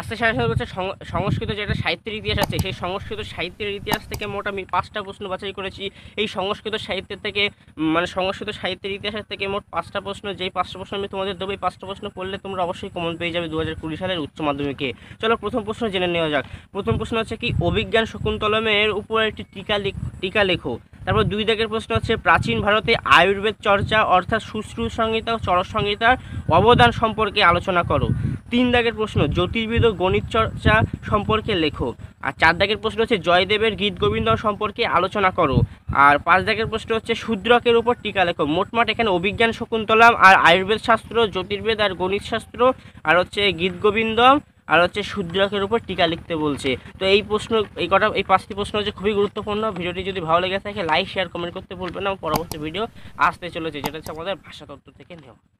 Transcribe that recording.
আস্তে সাড়ে সাথে বছর সংস্কৃত যেটা সাহিত্যের ইতিহাস আছে সেই সংস্কৃত সাহিত্যের ইতিহাস থেকে মোট আমি পাঁচটা প্রশ্ন বাছাই করেছি এই সংস্কৃত সাহিত্যের থেকে মানে সংস্কৃত সাহিত্যের ইতিহাসের থেকে মোট পাঁচটা প্রশ্ন যেই পাঁচটা প্রশ্ন আমি তোমাদের দেবো এই পাঁচটা প্রশ্ন পড়লে তোমরা অবশ্যই কমন পেয়ে যাবে দু হাজার কুড়ি সালের উচ্চ মাধ্যমিকে চলো প্রথম প্রশ্ন জেনে নেওয়া যাক প্রথম প্রশ্ন হচ্ছে কি অভিজ্ঞান শকুন্তলমের উপর একটি টিকা টিকা লেখো তারপর দুই দাগের প্রশ্ন হচ্ছে প্রাচীন ভারতে আয়ুর্বেদ চর্চা অর্থাৎ সুশ্রু সংহিতা ও চরসংহিতার অবদান সম্পর্কে আলোচনা করো তিন দাগের প্রশ্ন জ্যোতির্বিদ গণিত চর্চা সম্পর্কে লেখো আর চার দাগের প্রশ্ন হচ্ছে জয়দেবের গীত গোবিন্দ সম্পর্কে আলোচনা করো আর পাঁচ দাগের প্রশ্ন হচ্ছে শূদ্রকের উপর টিকা লেখো মোটমাট এখানে অভিজ্ঞান শকুন্তলাম আর আয়ুর্বেদ শাস্ত্র জ্যোতির্বেদ আর গণিত শাস্ত্র আর হচ্ছে গীত গোবিন্দ আর হচ্ছে শূদ্রকের উপর টিকা লিখতে বলছে তো এই প্রশ্ন এই কটা এই পাঁচটি প্রশ্ন হচ্ছে খুবই গুরুত্বপূর্ণ ভিডিওটি যদি ভালো লেগে থাকে লাইক শেয়ার কমেন্ট করতে বলবেন না পরবর্তী ভিডিও আসতে চলেছে যেটা হচ্ছে আমাদের ভাষাতত্ত্ব থেকে নেওয়া